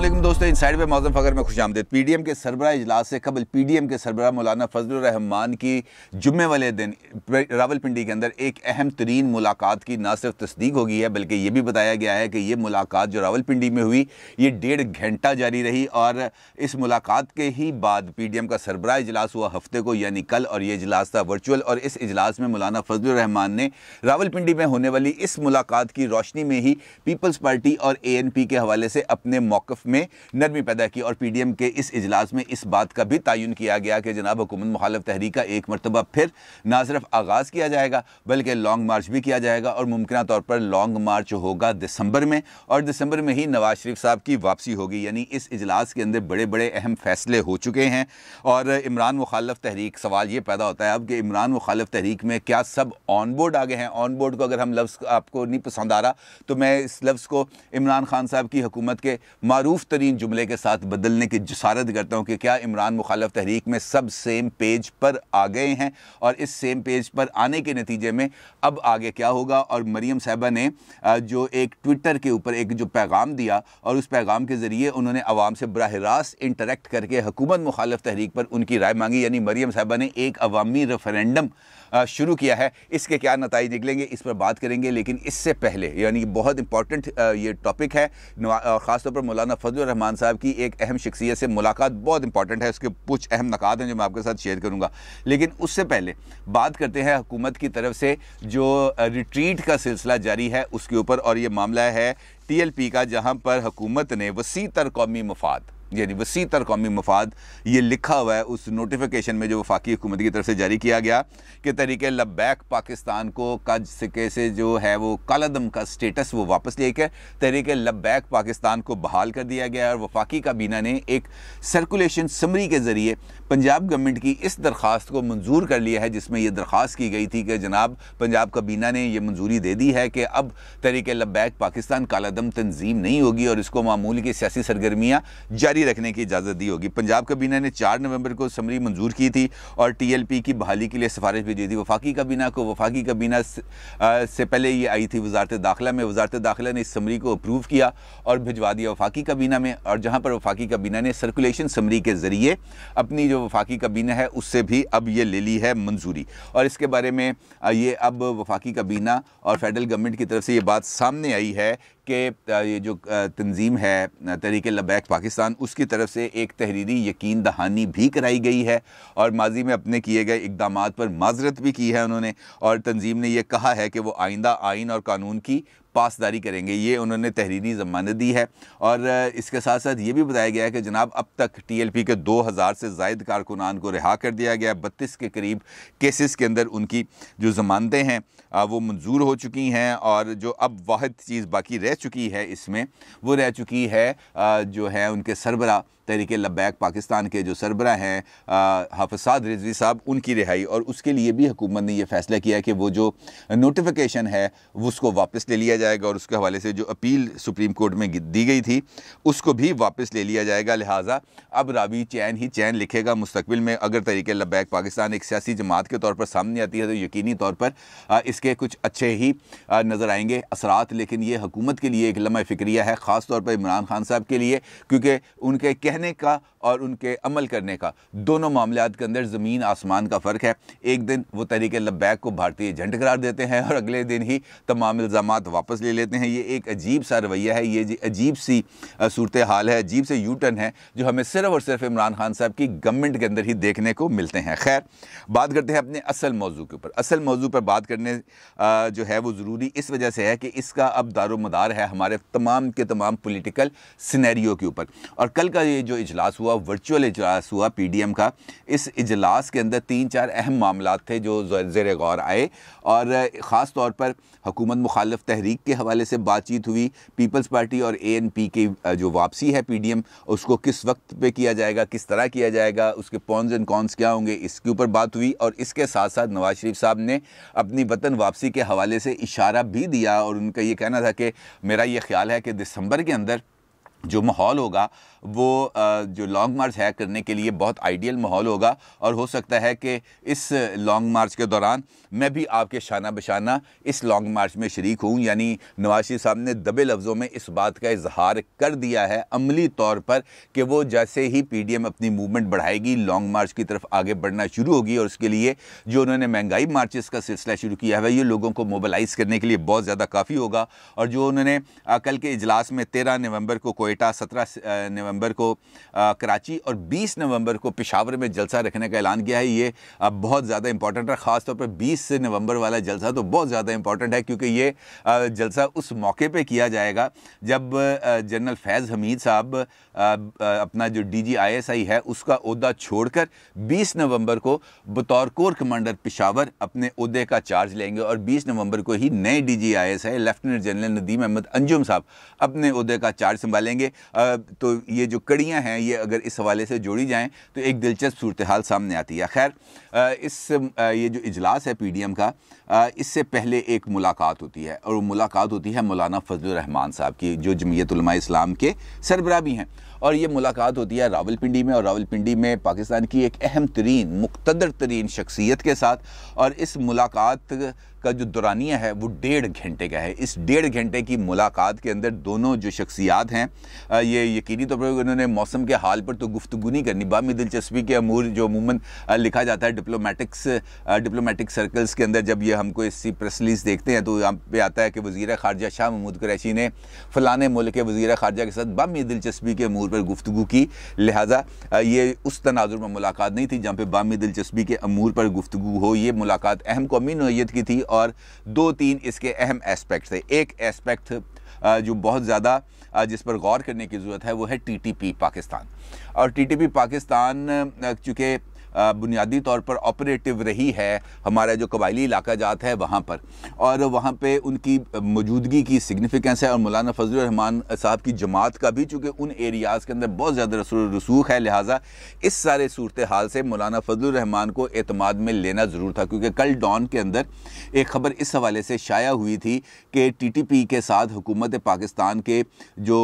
अल्लाम दोस्तों इन साइड पर मौजम फ़खर में खुश आमदेद पी डी एम के सरबरा इजलास से कबल पी डी एम के सरबरा मौलाना फजलरहमान की जुम्मे वाले दिन रावलपिंडी के अंदर एक अहम तरीन मुलाकात की ना सिर्फ तस्दीक होगी है बल्कि ये भी बताया गया है कि ये मुलाकात जो रावलपिंडी में हुई ये डेढ़ घंटा जारी रही और इस मुलाकात के ही बाद पी डी एम का सरबरा इजलास हुआ हफ्ते को यानी कल और ये इजलास था वर्चुअल और इस इजलास में मौलाना फजलरहमान ने रावलपिंडी में होने वाली इस मुलाकात की रोशनी में ही पीपल्स पार्टी और ए एन पी के हवाले से अपने मौक़ में नरमी पैदा की और पी डी एम के इस इजलास में इस बात का भी तयन किया गया कि जनाब हुकूमत मुखालफ तहरीक का एक मरतबा फिर ना सिर्फ आगाज़ किया जाएगा बल्कि लॉन्ग मार्च भी किया जाएगा और मुमकिन तौर पर लॉन्ग मार्च होगा दिसंबर में और दिसंबर में ही नवाज शरीफ साहब की वापसी होगी यानी इस इजलास के अंदर बड़े बड़े अहम फैसले हो चुके हैं और इमरान मुखालफ तहरीक सवाल ये पैदा होता है अब कि इमरान मुखालफ तहरीक में क्या सब ऑन बोर्ड आ गए हैं ऑन बोर्ड को अगर हम लफ्ज़ आपको नहीं पसंद आ रहा तो मैं इस लफ्ज़ को इमरान खान साहब की हुकूमत के मारूफ मसरूफ़ तरीन जुमले के साथ बदलने की जसारत करता हूँ कि क्या इमरान मुखालफ तहरीक में सब सेम पेज पर आ गए हैं और इस सेम पेज पर आने के नतीजे में अब आगे क्या होगा और मरीम साहबा ने जो एक ट्विटर के ऊपर एक जो पैगाम दिया और उस पैगाम के ज़रिए उन्होंने आवाम से बरह रास्त इंटरेक्ट करके हुकूमत मुखालफ तहरीक पर उनकी राय मांगी यानी मरीम साहबा ने एक अवामी रेफरेंडम शुरू किया है इसके क्या नतज निकलेंगे इस पर बात करेंगे लेकिन इससे पहले यानी बहुत इंपॉर्टेंट ये टॉपिक है ख़ासतौर पर मौलाना फजल रहमान साहब की एक अहम शख्सियत से मुलाकात बहुत इंपॉर्टेंट है उसके कुछ अहम नकात हैं जो मैं आपके साथ शेयर करूँगा लेकिन उससे पहले बात करते हैं हुकूमत की तरफ से जो रिट्रीट का सिलसिला जारी है उसके ऊपर और ये मामला है पी का जहाँ पर हुकूमत ने वसी तर कौमी मफाद यानी वसी तर कौमी मफाद ये लिखा हुआ है उस नोटिफिकेशन में जो वफाकी हुकूमत की तरफ से जारी किया गया कि तरीके लब्बैक पाकिस्तान को कज सिक्के से जो है वो कालादम का स्टेटस वो वापस लेकर गया तरीके लबैक पाकिस्तान को बहाल कर दिया गया और वफाकी काबीना ने एक सर्कुलेशन समरी के ज़रिए पंजाब गवर्नमेंट की इस दरख्वास्त को मंजूर कर लिया है जिसमें यह दरख्वास्त की गई थी कि जनाब पंजाब काबीना ने यह मंजूरी दे दी है कि अब तरीके लब्बैक पाकिस्तान कालादम तंजीम नहीं होगी और इसको मामूल की सियासी सरगर्मियाँ जारी जारी रखने की इजाज़त दी होगी पंजाब कबीना ने चार नवंबर को समरी मंजूर की थी और टीएलपी की बहाली के लिए सिफारिश भी दी थी वफाकी कबीना को वफाकी कबीना से पहले ये आई थी वजारत दाखिला में वजारत दाखिला ने इस समरी को अप्रूव किया और भिजवा दिया वफाकी कबीना में और जहाँ पर वफाकी कबीना ने सर्कुलेशन समरी के ज़रिए अपनी जो वफाकी कबीना है उससे भी अब ये ले ली है मंजूरी और इसके बारे में ये अब वफाकी कबीना और फेडरल गवर्नमेंट की तरफ से ये बात सामने आई है के ये जो तंजीम है तहरीक लबैक पाकिस्तान उसकी तरफ से एक तहरीरी यकीन दहानी भी कराई गई है और माजी में अपने किए गए इकदाम पर माजरत भी की है उन्होंने और तंजीम ने यह कहा है कि वो आइंदा आइन और कानून की पासदारी करेंगे ये उन्होंने तहरीरी जमानत दी है और इसके साथ साथ ये भी बताया गया है कि जनाब अब तक टीएलपी के 2000 से जायद कारकुनान को रिहा कर दिया गया बत्तीस के करीब केसेस के अंदर उनकी जो जमानतें हैं वो मंजूर हो चुकी हैं और जो अब वाद चीज़ बाकी रह चुकी है इसमें वो रह चुकी है जो है उनके सरबरा तहरीक लबैक पाकिस्तान के जो सरबरा हैं हफसाद रिजवी साहब उनकी रिहाई और उसके लिए भी हुकूमत ने यह फ़ैसला किया कि वो जो नोटिफिकेशन है उसको वापस ले लिया जाएगा और उसके हवाले से जो अपील सुप्रीम कोर्ट में दी गई थी उसको भी वापस ले लिया जाएगा लिहाजा अब रावी चैन ही चैन लिखेगा मुस्तबिल में अगर तहरीक लब्बैक पाकिस्तान एक सियासी जमात के तौर पर सामने आती है तो यकीनी तौर पर इसके कुछ अच्छे ही नज़र आएंगे असरात लेकिन ये हकूमत के लिए एक लम्हा फ़िक्रिया है ख़ास तौर पर इमरान खान साहब के लिए क्योंकि उनके कहने का और उनके अमल करने का दोनों मामलों के अंदर ज़मीन आसमान का फ़र्क है एक दिन वो तहरीक लब्बैक को भारतीय एजेंट करार देते हैं और अगले दिन ही तमाम इल्ज़ाम वापस ले लेते हैं ये एक अजीब सा रवैया है ये अजीब सी सूरत हाल है अजीब से यू टर्न है जो हमें सिर्फ और सिर्फ इमरान खान साहब की गवर्नमेंट के अंदर ही देखने को मिलते हैं खैर बात करते हैं अपने असल मौजू के ऊपर असल मौजू पर बात करने जो है वो ज़रूरी इस वजह से है कि इसका अब मदार है हमारे तमाम के तमाम पोलिटिकल सीनैरियो के ऊपर और कल का ये जो इजलास हुआ वर्चुअल इजलास हुआ पीडीएम का इस इजलास के अंदर तीन चार अहम मामला थे जो जेर गौर आए और ख़ास तौर पर हुकूमत मुखालफ तहरीक के हवाले से बातचीत हुई पीपल्स पार्टी और ए एन पी की जो वापसी है पी डी एम उसको किस वक्त पर किया जाएगा किस तरह किया जाएगा उसके पॉन्स एंड कॉन्स क्या होंगे इसके ऊपर बात हुई और इसके साथ साथ नवाज शरीफ साहब ने अपनी वतन वापसी के हवाले से इशारा भी दिया और उनका ये कहना था कि मेरा ये ख्याल है कि दिसंबर के अंदर जो माहौल होगा वो जो लॉन्ग मार्च है करने के लिए बहुत आइडियल माहौल होगा और हो सकता है कि इस लॉन्ग मार्च के दौरान मैं भी आपके शाना बशाना इस लॉन्ग मार्च में शरीक हूँ यानी नवाज शरीफ साहब ने दबे लफ्ज़ों में इस बात का इजहार कर दिया है अमली तौर पर कि वो जैसे ही पी डी एम अपनी मूवमेंट बढ़ाएगी लॉन्ग मार्च की तरफ आगे बढ़ना शुरू होगी और उसके लिए जो उन्होंने महंगाई मार्चेस का सिलसिला शुरू किया है ये लोगों को मोबालाइज़ करने के लिए बहुत ज़्यादा काफ़ी होगा और जो उन्होंने कल के इजलास में तेरह नवंबर को कोई कोयटा सत्रह नवंबर को कराची और बीस नवंबर को पिशावर में जलसा रखने का ऐलान किया है ये बहुत ज़्यादा इंपॉर्टेंट है ख़ासतौर पर बीस नवंबर वाला जलसा तो बहुत ज़्यादा इंपॉर्टेंट है क्योंकि ये जलसा उस मौके पर किया जाएगा जब जनरल फैज़ हमीद साहब अपना जो डी जी आई एस आई है उसका अहदा छोड़कर बीस नवंबर को बतौर कोर कमांडर पिशावर अपने अहदे का चार्ज लेंगे और 20 नवंबर को ही नए D G I S I lieutenant general Nadeem Ahmed Anjum साहब अपने अहदे का चार्ज संभालेंगे करेंगे तो ये जो कड़ियाँ हैं ये अगर इस हवाले से जोड़ी जाएँ तो एक दिलचस्प सूरत हाल सामने आती है खैर इस ये जो इजलास है पी डी एम का इससे पहले एक मुलाकात होती है और मुलाकात होती है मौलाना फजल रहमान साहब की जो जमीयत इस्लाम के सरबरा भी हैं और ये मुलाकात होती है रावलपिंडी में और रावलपिंडी में पाकिस्तान की एक अहम तरीन मुख्तर तरीन शख्सियत के साथ और इस मुलाकात का जो दुरानिया है वो डेढ़ घंटे का है इस डेढ़ घंटे की मुलाकात के अंदर दोनों जो शख्सियात हैं ये यकीनी तौर पर उन्होंने मौसम के हाल पर तो गुफ्तु नहीं करनी बामी दिलचस्पी के अमूर जो अमूमन लिखा जाता है डिप्लोमेटिक्स डिप्लोमेटिक सर्कल्स के अंदर जब ये हमको इसी प्रेस रिलीज देखते हैं तो यहाँ पे आता है कि वज़ी ख़ारजा शाह महमूद क्रैशी ने फ़लाने मुल्क के वज़ी ख़ारजा के साथ बामी दिलचस्पी के अमूर पर गुफ्तु की लिहाजा ये उस तनाजुर में मुलाकात नहीं थी जहाँ पर बामी दिलचस्पी के अमूर पर गुफ्तु हो ये मुलाकात अहम कौमी नोयत की थी और दो तीन इसके अहम एस्पेक्ट थे एक एस्पेक्ट जो बहुत ज़्यादा जिस पर गौर करने की ज़रूरत है वो है पी पाकिस्तान और टी टी पी पाकिस्तान चूँकि बुनियादी तौर पर ऑपरेटिव रही है हमारा जो कबायली इलाका जात है वहाँ पर और वहाँ पर उनकी मौजूदगी की सिग्निफिकेंस है और मौलाना फजलरहमान साहब की जमात का भी चूँकि उन एरियाज़ के अंदर बहुत ज़्यादा रसूल रसूख है लिहाजा इस सारे सूरत हाल से मौलाना फजलरहमान को अतमाद में लेना ज़रूर था क्योंकि कल डॉन के अंदर एक ख़बर इस हवाले से शाया हुई थी कि टी टी पी के साथ हुकूमत पाकिस्तान के जो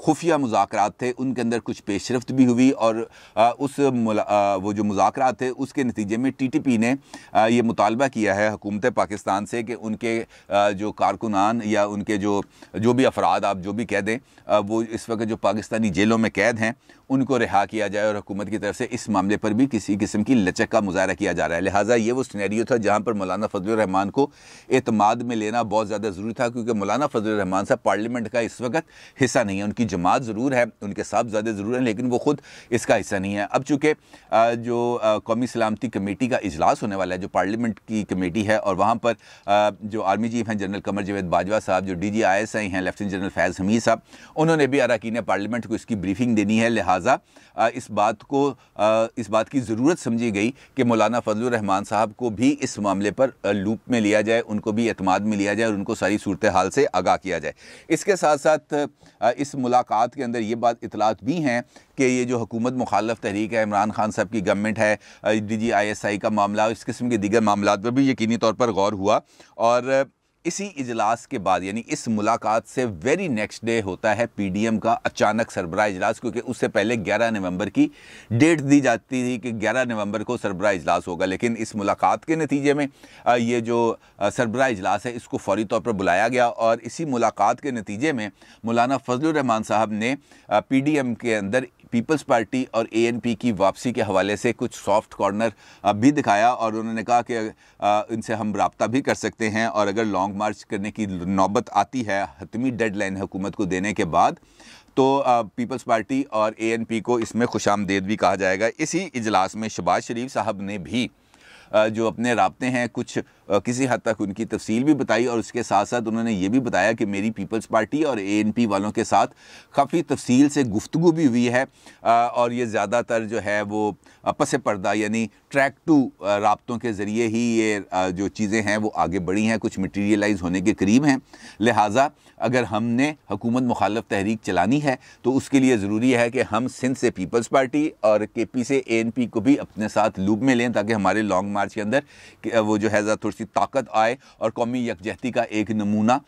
खुफिया मुजाकर थे उनके अंदर कुछ पेशरफ भी हुई और आ, उस आ, वो जो मुजाकर थे उसके नतीजे में टी टी पी ने आ, ये मुतालबा किया है हुकूमत पाकिस्तान से कि उनके आ, जो कारकुनान या उनके जो जो भी अफराद आप जो भी कह दें आ, वो इस वक्त जो पाकिस्तानी जेलों में कैद हैं उनको रिहा किया जाए और हुकूमत की तरफ से इस मामले पर भी किसी किस्म की लचक का मुजाहरा किया जा रहा है लिहाजा ये वो स्नैरियो था जहाँ पर मौलाना रहमान को अतमाद में लेना बहुत ज़्यादा ज़रूरी था क्योंकि मौलाना रहमान साहब पार्लियामेंट का इस वक्त हिस्सा नहीं है उनकी जमात ज़रूर है उनके साहब ज़्यादा ज़रूर हैं लेकिन वो ख़ुद इसका हिस्सा नहीं है अब चूँकि जो कौमी सलामती कमेटी का इजलास होने वाला है जो पार्लियामेंट की कमेटी है और वहाँ पर जो आर्मी चीफ हैं जनरल कमर जावेद बाजवा साहब जो डी जी आई एस आई हैं लेफ्टिनेंट जनरल फैज़ हमीद साहब उन्होंने भी अरकान पार्लियामेंट को इसकी ब्रीफिंग देनी है लिहाजा लिहाजा इस बात को इस बात की ज़रूरत समझी गई कि मौलाना फजलरहमान साहब को भी इस मामले पर लूप में लिया जाए उनको भी अतमाद में लिया जाए और उनको सारी सूरत हाल से आगाह किया जाए इसके साथ साथ इस मुलाकात के अंदर ये बात इतलात भी हैं कि ये जो हुकूमत मुखालफ तहरीक है इमरान खान साहब की गवर्नमेंट है डी जी आई एस आई का मामला इस किस्म के दीगर मामला पर भी यकीनी तौर पर गौर हुआ और इसी इजलास के बाद यानी इस मुलाकात से वेरी नेक्स्ट डे होता है पीडीएम का अचानक सरबरा इजलास क्योंकि उससे पहले 11 नवंबर की डेट दी जाती थी कि 11 नवंबर को सरबरा इजलास होगा लेकिन इस मुलाकात के नतीजे में ये जो सरबरा इजलास है इसको फौरी तौर पर बुलाया गया और इसी मुलाकात के नतीजे में मौलाना फजलरहमान साहब ने पी के अंदर पीपल्स पार्टी और ए की वापसी के हवाले से कुछ सॉफ्ट कॉर्नर भी दिखाया और उन्होंने कहा कि इनसे हम रबता भी कर सकते हैं और अगर लॉन्ग मार्च करने की नौबत आती है हतमी डेड लाइन हुकूमत को देने के बाद तो पीपल्स पार्टी और ए को इसमें खुश आमदेद भी कहा जाएगा इसी इजलास में शबाज शरीफ साहब ने भी जो अपने रबते हैं कुछ किसी हद तक उनकी तफसील भी बताई और उसके साथ साथ उन्होंने ये भी बताया कि मेरी पीपल्स पार्टी और ए एन पी वालों के साथ काफ़ी तफसील से गुफ्तु भी हुई है और ये ज़्यादातर जो है वो पस पर्दा यानी ट्रैक टू रबतों के ज़रिए ही ये जो चीज़ें हैं वो आगे बढ़ी हैं कुछ मटीरियलाइज होने के करीब हैं लिहाजा अगर हमने हुकूमत मुखालफ तहरीक चलानी है तो उसके लिए ज़रूरी है कि हम सिंध से पीपल्स पार्टी और के पी से ए एन पी को भी अपने साथ लूप में लें ताकि हमारे लॉन्ग मार्च के अंदर वो जो है ज़्यादा थोड़ी ताकत आए और कौमी यकजहती का एक नमूना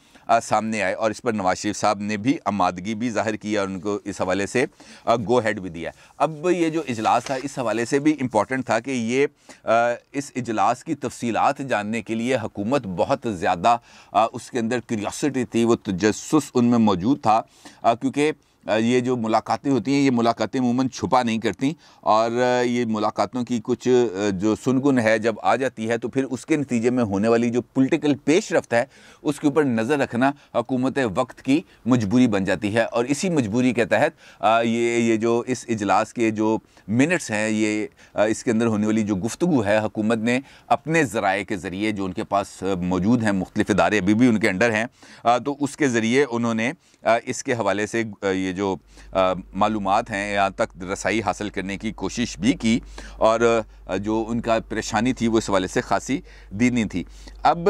सामने आए और इस पर नवाज शरीफ साहब ने भी आमादगी भी जाहिर की और उनको इस हवाले से गो हेड भी दिया अब ये जो इजलास था इस हवाले से भी इम्पॉर्टेंट था कि ये इस इजलास की तफसीत जानने के लिए हकूमत बहुत ज़्यादा उसके अंदर क्रियासिटी थी वो तजस उनमें मौजूद था क्योंकि ये जो मुलाकातें होती हैं ये मुलाकातें मूमन छुपा नहीं करती और ये मुलाकातों की कुछ जो सुनगुन है जब आ जाती है तो फिर उसके नतीजे में होने वाली जो पेश पेशरफ है उसके ऊपर नज़र रखना हुकूमत वक्त की मजबूरी बन जाती है और इसी मजबूरी के तहत ये ये जो इस इजलास के जो मिनट्स हैं ये इसके अंदर होने वाली जो गुफ्तु है हकूमत ने अपने ज़राए के ज़रिए जो उनके पास मौजूद हैं मुख्तफ इदारे अभी भी उनके अंडर हैं तो उसके ज़रिए उन्होंने इसके हवाले से ये जो मालूम हैं यहाँ तक रसाई हासिल करने की कोशिश भी की और जो उनका परेशानी थी वो इस हवाले से खासी दीनी थी अब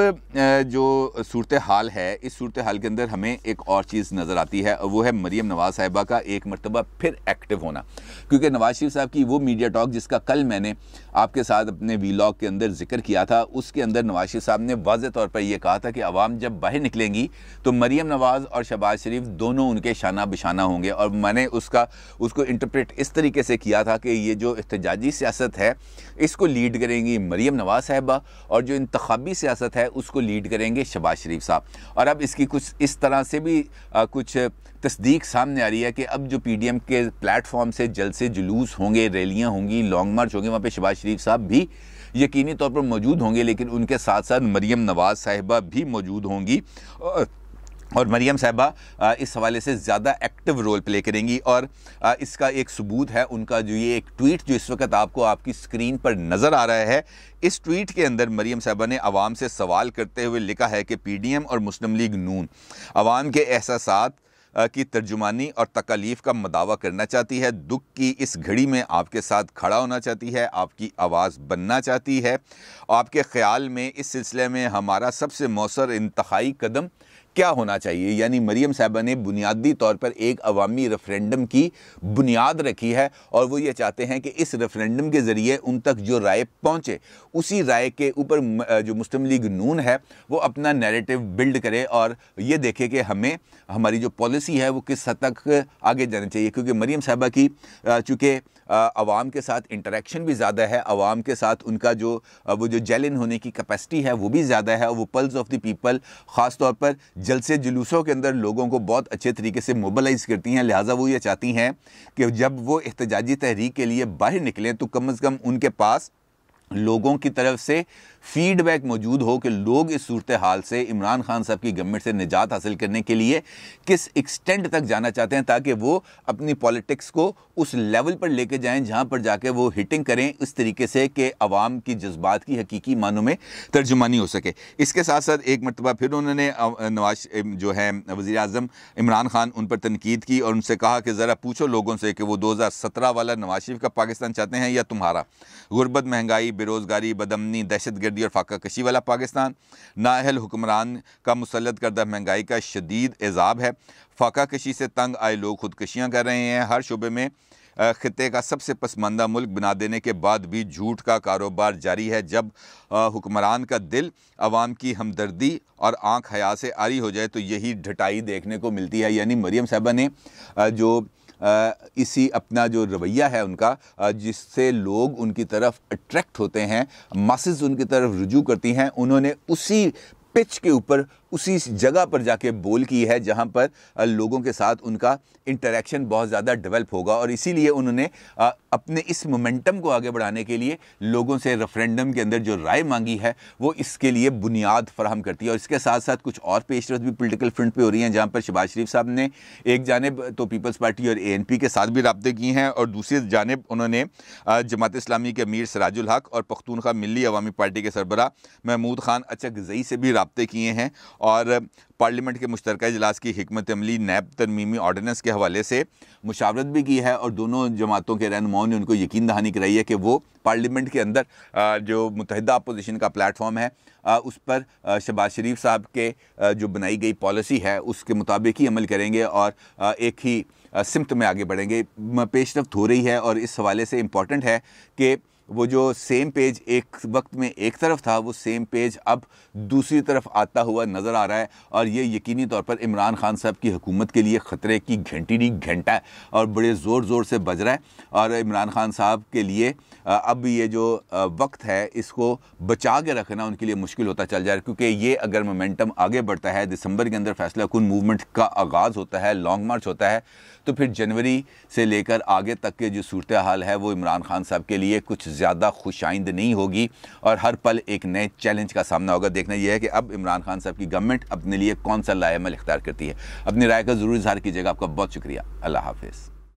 जो सूरत हाल है इस सूरत हाल के अंदर हमें एक और चीज़ नज़र आती है वो है मरीम नवाज़ साहिबा का एक मरतबा फिर एक्टिव होना क्योंकि नवाज शरीफ साहब की वो मीडिया टॉक जिसका कल मैंने आपके साथ अपने वीलॉग के अंदर जिक्र किया था उसके अंदर नवाज शरीफ साहब ने वाज तौर पर यह कहा था कि आवाम जब बाहर निकलेंगी तो मरीम नवाज़ और शबाज शरीफ दोनों उनके शाना बिशाना होंगे और मैंने उसका उसको इंटरप्रेट इस तरीके से किया था कि ये जो एहतजाजी सियासत है इसको लीड करेंगी मरीम नवाज़ साहबा और जो इंतबी सियासत है उसको लीड करेंगे शबाज शरीफ साहब और अब इसकी कुछ इस तरह से भी आ, कुछ तस्दीक सामने आ रही है कि अब जो पी डी एम के प्लेटफॉर्म से जलसे जुलूस होंगे रैलियाँ होंगी लॉन्ग मार्च होंगे वहाँ पर शबाज शरीफ साहब भी यकीनी तौर पर मौजूद होंगे लेकिन उनके साथ साथ मरीम नवाज़ साहिबा भी मौजूद होंगी और और मरियम साहबा इस हवाले से ज़्यादा एक्टिव रोल प्ले करेंगी और इसका एक सबूत है उनका जो ये एक ट्वीट जो इस वक्त आपको आपकी स्क्रीन पर नज़र आ रहा है इस ट्वीट के अंदर मरियम साहबा ने आवाम से सवाल करते हुए लिखा है कि पीडीएम और मुस्लिम लीग नून आवाम के एहसास की तर्जुमानी और तकालीफ का मदावा करना चाहती है दुख की इस घड़ी में आपके साथ खड़ा होना चाहती है आपकी आवाज़ बनना चाहती है आपके ख्याल में इस सिलसिले में हमारा सबसे मौसर इंतहाई कदम क्या होना चाहिए यानी मरीम साहबा ने बुनियादी तौर पर एक अवामी रेफरेंडम की बुनियाद रखी है और वो ये चाहते हैं कि इस रेफरेंडम के ज़रिए उन तक जो राय पहुँचे उसी राय के ऊपर जो मुस्लिम लीग नून है वो अपना नैरेटिव बिल्ड करे और ये देखे कि हमें हमारी जो पॉलिसी है वो किस हद तक आगे जानी चाहिए क्योंकि मरीम साहबा की चूँकि आवाम के साथ इंटरेक्शन भी ज़्यादा है आवाम के साथ उनका जो वो जो जेलिन होने की कैपेसिटी है वो भी ज़्यादा है और वो पल्स ऑफ द पीपल ख़ास तौर पर जलसे जुलूसों के अंदर लोगों को बहुत अच्छे तरीके से मोबलाइज़ करती हैं लिहाजा वो ये चाहती हैं कि जब वो एहतजाजी तहरीक के लिए बाहर निकलें तो कम अज़ कम उनके पास लोगों की तरफ से फीडबैक मौजूद हो कि लोग इस सूरत हाल से इमरान खान साहब की गवर्नमेंट से निजात हासिल करने के लिए किस एक्सटेंट तक जाना चाहते हैं ताकि वो अपनी पॉलिटिक्स को उस लेवल पर लेके जाएं जहां पर जाके वो हिटिंग करें इस तरीके से कि आवाम की जज्बात की हकीकी मानों में तर्जुमानी हो सके इसके साथ साथ एक मरतबा फिर उन्होंने नवाज जो है वज़ी अजम इमरान खान उन पर तनकीद की और उनसे कहा कि ज़रा पूछो लोगों से कि वो दो हज़ार सत्रह वाला नवाज शरीफ का पाकिस्तान चाहते हैं या तुम्हारा गुर्बत महंगाई बेरोज़गारी बदमनी दहशत गर्द वर्दी और फाका कशी वाला पाकिस्तान नाअहल हुक्मरान का मुसलत करदा महंगाई का शदीद एजाब है फाका कशी से तंग आए लोग खुदकशियाँ कर रहे हैं हर शुबे में ख़त्े का सबसे पसमानदा मुल्क बना देने के बाद भी झूठ का कारोबार जारी है जब हुक्मरान का दिल आवाम की हमदर्दी और आँख हया से आरी हो जाए तो यही ढटाई देखने को मिलती है यानी मरीम साहबा ने जो इसी अपना जो रवैया है उनका जिससे लोग उनकी तरफ अट्रैक्ट होते हैं मासिस उनकी तरफ रुजू करती हैं उन्होंने उसी पिच के ऊपर उसी जगह पर जाके बोल की है जहाँ पर लोगों के साथ उनका इंटरेक्शन बहुत ज़्यादा डेवलप होगा और इसीलिए उन्होंने अपने इस मोमेंटम को आगे बढ़ाने के लिए लोगों से रेफरेंडम के अंदर जो राय मांगी है वो इसके लिए बुनियाद फराहम करती है और इसके साथ साथ कुछ और पेशरफ भी पोलिटिकल फ्रंट पर हो रही हैं जहाँ पर शबाज शरीफ साहब ने एक जानब तो पीपल्स पार्टी और ए के साथ भी रबते किए हैं और दूसरी जानब उन्होंने जमात इस्लामी के अमीर सराजुल हक और पख्तूनखा मिली अवामी पार्टी के सरबरा महमूद खान अचक जई से भी रबते किए हैं और पार्लियामेंट के मुश्तर इजलास की हमत अमली नैब तरमीमी ऑर्डीनेंस के हवाले से मुशावरत भी की है और दोनों जमातों के रहनुमाओं ने उनको यकीन दहानी कराई है कि वो पार्लियामेंट के अंदर जो मुतहदा अपोजिशन का प्लेटफॉर्म है उस पर शबाज शरीफ साहब के जो बनाई गई पॉलिसी है उसके मुताबिक ही अमल करेंगे और एक ही सिमत में आगे बढ़ेंगे पेशरफ हो रही है और इस हवाले से इम्पॉर्टेंट है कि वो जो सेम पेज एक वक्त में एक तरफ था वो सेम पेज अब दूसरी तरफ आता हुआ नज़र आ रहा है और ये यकीनी तौर पर इमरान खान साहब की हुकूमत के लिए ख़तरे की घंटी नहीं घंटा है और बड़े ज़ोर ज़ोर से बज रहा है और इमरान खान साहब के लिए अब ये जो वक्त है इसको बचा के रखना उनके लिए मुश्किल होता चल जा रहा है क्योंकि ये अगर मोमेंटम आगे बढ़ता है दिसंबर के अंदर फैसला कन मूवमेंट का आगाज़ होता है लॉन्ग मार्च होता है तो फिर जनवरी से लेकर आगे तक के जो सूरत हाल है वो इमरान खान साहब के लिए कुछ ज़्यादा खुशाइंद नहीं होगी और हर पल एक नए चैलेंज का सामना होगा देखना यह है कि अब इमरान खान साहब की गवर्नमेंट अपने लिए कौन सा लाएमल इख्तियार करती है अपनी राय का ज़रूर इजहार कीजिएगा आपका बहुत शुक्रिया अल्लाह हाफिज़